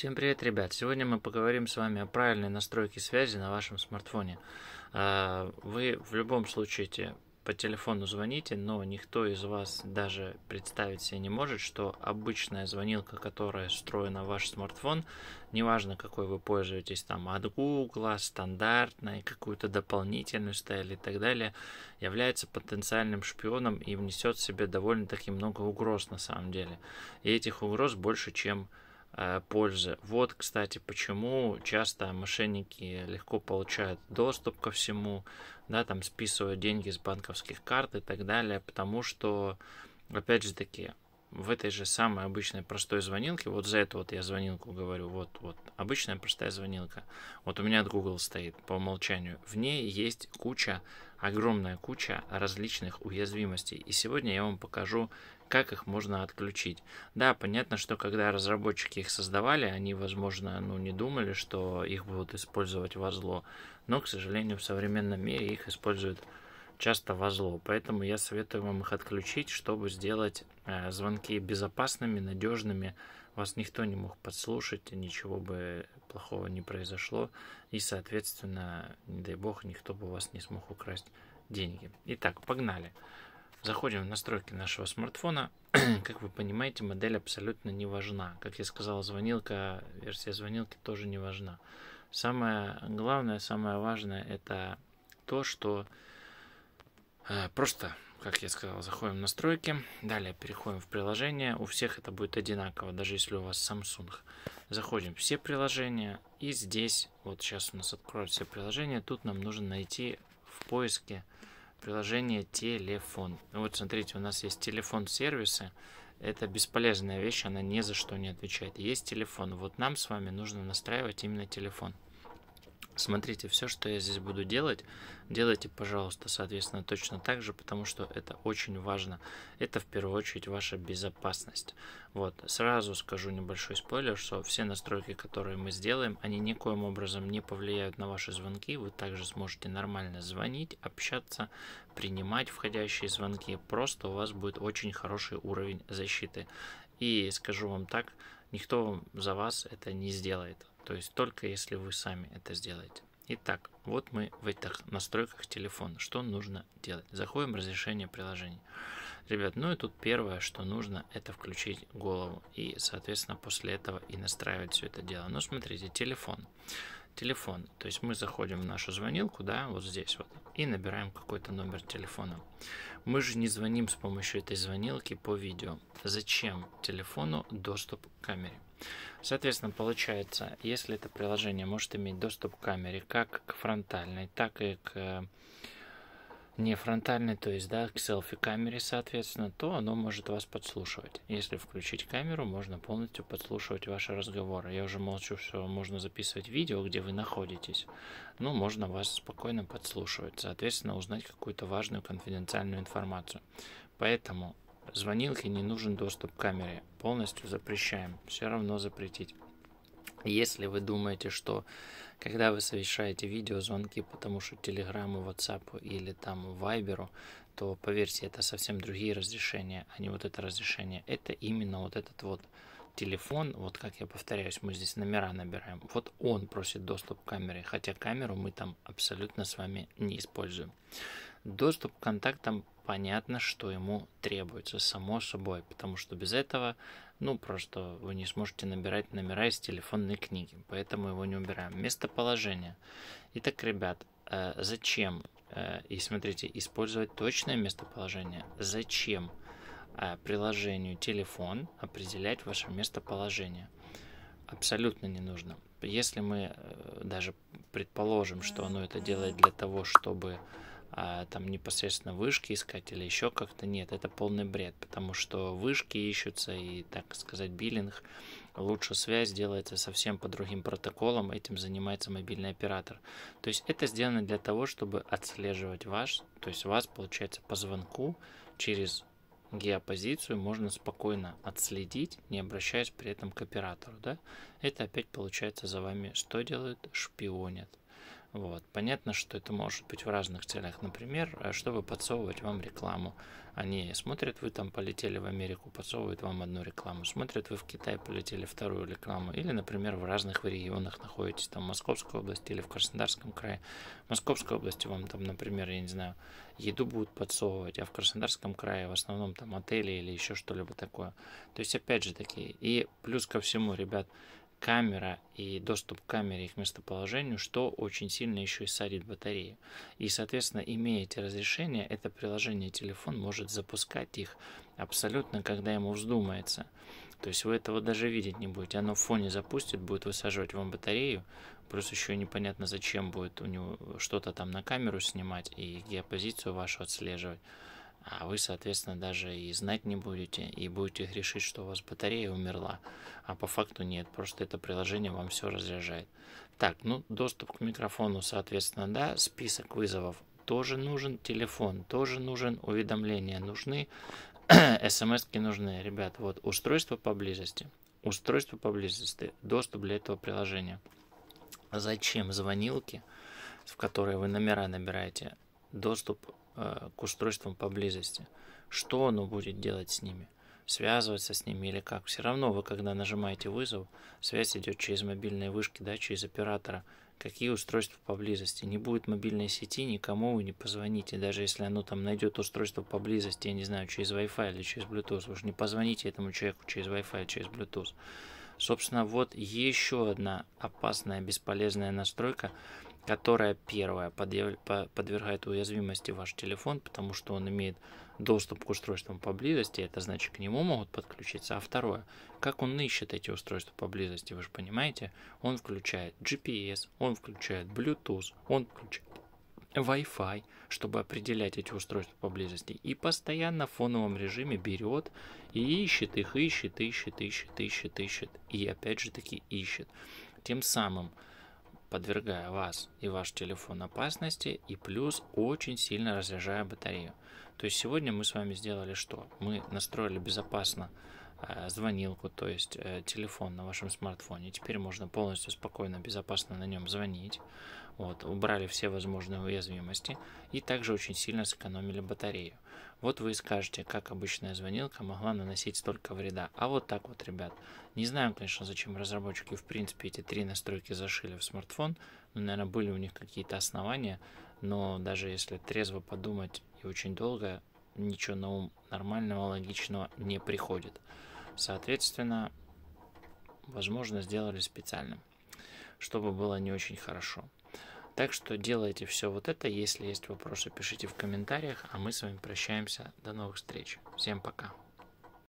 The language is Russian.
Всем привет, ребят! Сегодня мы поговорим с вами о правильной настройке связи на вашем смартфоне. А, вы в любом случае по телефону звоните, но никто из вас даже представить себе не может, что обычная звонилка, которая встроена в ваш смартфон, неважно какой вы пользуетесь, там от Google, стандартной, какую-то дополнительную стайль и так далее, является потенциальным шпионом и внесет в себе довольно-таки много угроз на самом деле. И этих угроз больше, чем Э, пользы. Вот, кстати, почему часто мошенники легко получают доступ ко всему, да, там списывают деньги с банковских карт и так далее, потому что, опять же таки, в этой же самой обычной простой звонилке, вот за это вот я звонилку говорю, вот, вот, обычная простая звонилка, вот у меня от Google стоит по умолчанию, в ней есть куча, огромная куча различных уязвимостей, и сегодня я вам покажу, как их можно отключить. Да, понятно, что когда разработчики их создавали, они, возможно, ну, не думали, что их будут использовать во зло, но, к сожалению, в современном мире их используют часто во зло. Поэтому я советую вам их отключить, чтобы сделать э, звонки безопасными, надежными. Вас никто не мог подслушать, ничего бы плохого не произошло. И, соответственно, не дай бог, никто бы у вас не смог украсть деньги. Итак, погнали. Заходим в настройки нашего смартфона. как вы понимаете, модель абсолютно не важна. Как я сказал, звонилка, версия звонилки тоже не важна. Самое главное, самое важное это то, что Э, просто, как я сказал, заходим в настройки, далее переходим в приложение. У всех это будет одинаково, даже если у вас Samsung. Заходим в все приложения и здесь, вот сейчас у нас откроют все приложения, тут нам нужно найти в поиске приложение телефон. Вот смотрите, у нас есть телефон сервисы. Это бесполезная вещь, она ни за что не отвечает. Есть телефон. Вот нам с вами нужно настраивать именно телефон. Смотрите, все, что я здесь буду делать, делайте, пожалуйста, соответственно, точно так же, потому что это очень важно. Это в первую очередь ваша безопасность. Вот, сразу скажу небольшой спойлер, что все настройки, которые мы сделаем, они никоим образом не повлияют на ваши звонки. Вы также сможете нормально звонить, общаться, принимать входящие звонки. Просто у вас будет очень хороший уровень защиты. И скажу вам так, никто за вас это не сделает. То есть только если вы сами это сделаете. Итак, вот мы в этих настройках телефона. Что нужно делать? Заходим в разрешение приложений. Ребят, ну и тут первое, что нужно, это включить голову. И, соответственно, после этого и настраивать все это дело. Но ну, смотрите, телефон телефон. То есть мы заходим в нашу звонилку, да, вот здесь вот, и набираем какой-то номер телефона. Мы же не звоним с помощью этой звонилки по видео. Зачем телефону доступ к камере? Соответственно, получается, если это приложение может иметь доступ к камере как к фронтальной, так и к э, не фронтальный, то есть, да, к селфи-камере, соответственно, то оно может вас подслушивать. Если включить камеру, можно полностью подслушивать ваши разговоры. Я уже молчу, что можно записывать видео, где вы находитесь, но ну, можно вас спокойно подслушивать, соответственно, узнать какую-то важную конфиденциальную информацию. Поэтому звонилке не нужен доступ к камере, полностью запрещаем, все равно запретить. Если вы думаете, что когда вы совершаете видеозвонки, потому что Телеграмму, WhatsApp или там Viber, то поверьте, это совсем другие разрешения, а не вот это разрешение. Это именно вот этот вот телефон, вот как я повторяюсь, мы здесь номера набираем, вот он просит доступ к камере, хотя камеру мы там абсолютно с вами не используем. Доступ к контактам понятно, что ему требуется, само собой, потому что без этого, ну, просто вы не сможете набирать номера из телефонной книги, поэтому его не убираем. Местоположение. Итак, ребят, э, зачем, э, и смотрите, использовать точное местоположение, зачем э, приложению телефон определять ваше местоположение? Абсолютно не нужно. Если мы даже предположим, что оно это делает для того, чтобы а, там непосредственно вышки искать или еще как-то. Нет, это полный бред, потому что вышки ищутся и, так сказать, биллинг. Лучше связь делается совсем по другим протоколам, этим занимается мобильный оператор. То есть это сделано для того, чтобы отслеживать вас, то есть вас, получается, по звонку через геопозицию можно спокойно отследить, не обращаясь при этом к оператору. Да? Это опять получается за вами что делают? Шпионят. Вот. Понятно, что это может быть в разных целях. Например, э, чтобы подсовывать вам рекламу. Они смотрят, вы там полетели в Америку, подсовывают вам одну рекламу. Смотрят, вы в Китай полетели вторую рекламу. Или, например, в разных регионах находитесь, там, в Московской области или в Краснодарском крае. В Московской области вам там, например, я не знаю, еду будут подсовывать, а в Краснодарском крае в основном там отели или еще что-либо такое. То есть, опять же, такие. И плюс ко всему, ребят, камера и доступ к камере и к местоположению, что очень сильно еще и садит батарею. И, соответственно, имея эти разрешения, это приложение телефон может запускать их абсолютно, когда ему вздумается. То есть вы этого даже видеть не будете. Оно в фоне запустит, будет высаживать вам батарею, плюс еще непонятно зачем будет у него что-то там на камеру снимать и геопозицию вашу отслеживать а вы, соответственно, даже и знать не будете, и будете решить что у вас батарея умерла, а по факту нет, просто это приложение вам все разряжает. Так, ну, доступ к микрофону, соответственно, да, список вызовов тоже нужен, телефон тоже нужен, уведомления нужны, смс нужны. Ребят, вот устройство поблизости, устройство поблизости, доступ для этого приложения. Зачем звонилки, в которые вы номера набираете, доступ Э, к устройствам поблизости. Что оно будет делать с ними? Связываться с ними или как? Все равно вы, когда нажимаете вызов, связь идет через мобильные вышки, да, через оператора. Какие устройства поблизости? Не будет мобильной сети, никому вы не позвоните. Даже если оно там найдет устройство поблизости, я не знаю, через Wi-Fi или через Bluetooth. Вы же не позвоните этому человеку через Wi-Fi, или через Bluetooth. Собственно, вот еще одна опасная, бесполезная настройка – которая первая подвергает уязвимости ваш телефон, потому что он имеет доступ к устройствам поблизости, это значит к нему могут подключиться. А второе, как он ищет эти устройства поблизости, вы же понимаете, он включает GPS, он включает Bluetooth, он включает Wi-Fi, чтобы определять эти устройства поблизости, и постоянно в фоновом режиме берет и ищет их, ищет, ищет, ищет, ищет, ищет, и опять же таки ищет. Тем самым подвергая вас и ваш телефон опасности, и плюс очень сильно разряжая батарею. То есть сегодня мы с вами сделали что? Мы настроили безопасно Э, звонилку, то есть э, телефон на вашем смартфоне. Теперь можно полностью спокойно, безопасно на нем звонить. Вот, убрали все возможные уязвимости и также очень сильно сэкономили батарею. Вот вы скажете, как обычная звонилка могла наносить столько вреда. А вот так вот, ребят. Не знаю, конечно, зачем разработчики в принципе эти три настройки зашили в смартфон. Но, ну, наверное, были у них какие-то основания. Но даже если трезво подумать и очень долго, ничего на ум нормального, логичного не приходит. Соответственно, возможно, сделали специально, чтобы было не очень хорошо. Так что делайте все вот это. Если есть вопросы, пишите в комментариях. А мы с вами прощаемся. До новых встреч. Всем пока.